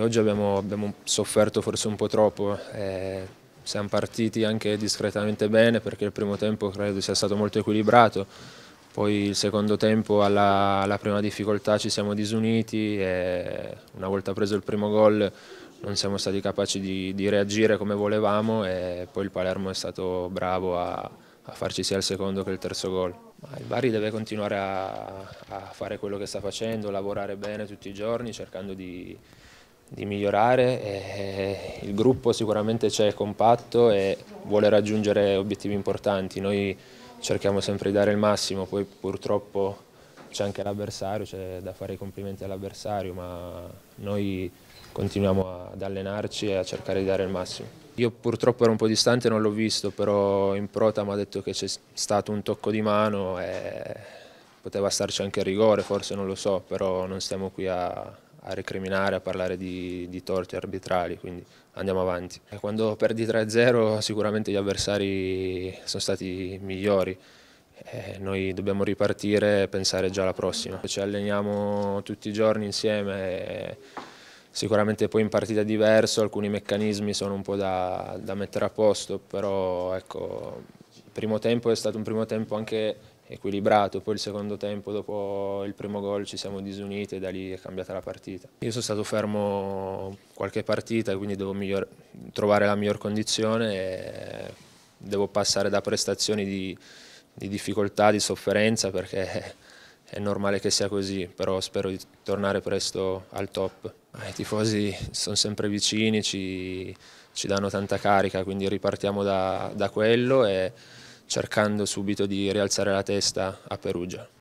Oggi abbiamo, abbiamo, sofferto forse un po' troppo, eh, siamo partiti anche discretamente bene perché il primo tempo credo sia stato molto equilibrato, poi il secondo tempo alla, alla prima difficoltà ci siamo disuniti e una volta preso il primo gol non siamo stati capaci di, di reagire come volevamo e poi il Palermo è stato bravo a, a farci sia il secondo che il terzo gol. il Bari deve continuare a, a fare quello che sta facendo, lavorare bene tutti i giorni cercando di di migliorare. E eh, il gruppo sicuramente c'è compatto e vuole raggiungere obiettivi importanti. Noi cerchiamo sempre di dare il massimo, poi purtroppo c'è anche l'avversario, c'è da fare i complimenti all'avversario, ma noi continuiamo ad allenarci e a cercare di dare il massimo. Io purtroppo ero un po' distante, non l'ho visto, però in prota mi ha detto che c'è stato un tocco di mano e poteva starci anche il rigore, forse non lo so, però non stiamo qui a, a recriminare, a parlare di, di torti arbitrali, quindi andiamo avanti. E eh, quando perdi 3-0 sicuramente gli avversari sono stati migliori, eh, noi dobbiamo ripartire e pensare già alla prossima. Ci alleniamo tutti i giorni insieme, eh, sicuramente poi in partita è diverso, alcuni meccanismi sono un po' da, da mettere a posto, però ecco, il primo tempo è stato un primo tempo anche equilibrato, poi il secondo tempo dopo il primo gol ci siamo disuniti e da lì è cambiata la partita. Io sono stato fermo qualche partita quindi devo miglior, trovare la miglior condizione e devo passare da prestazioni di, di difficoltà, di sofferenza perché è normale che sia così, però spero di tornare presto al top. Ah, I tifosi sono sempre vicini, ci, ci danno tanta carica, quindi ripartiamo da, da quello e cercando subito di rialzare la testa a Perugia.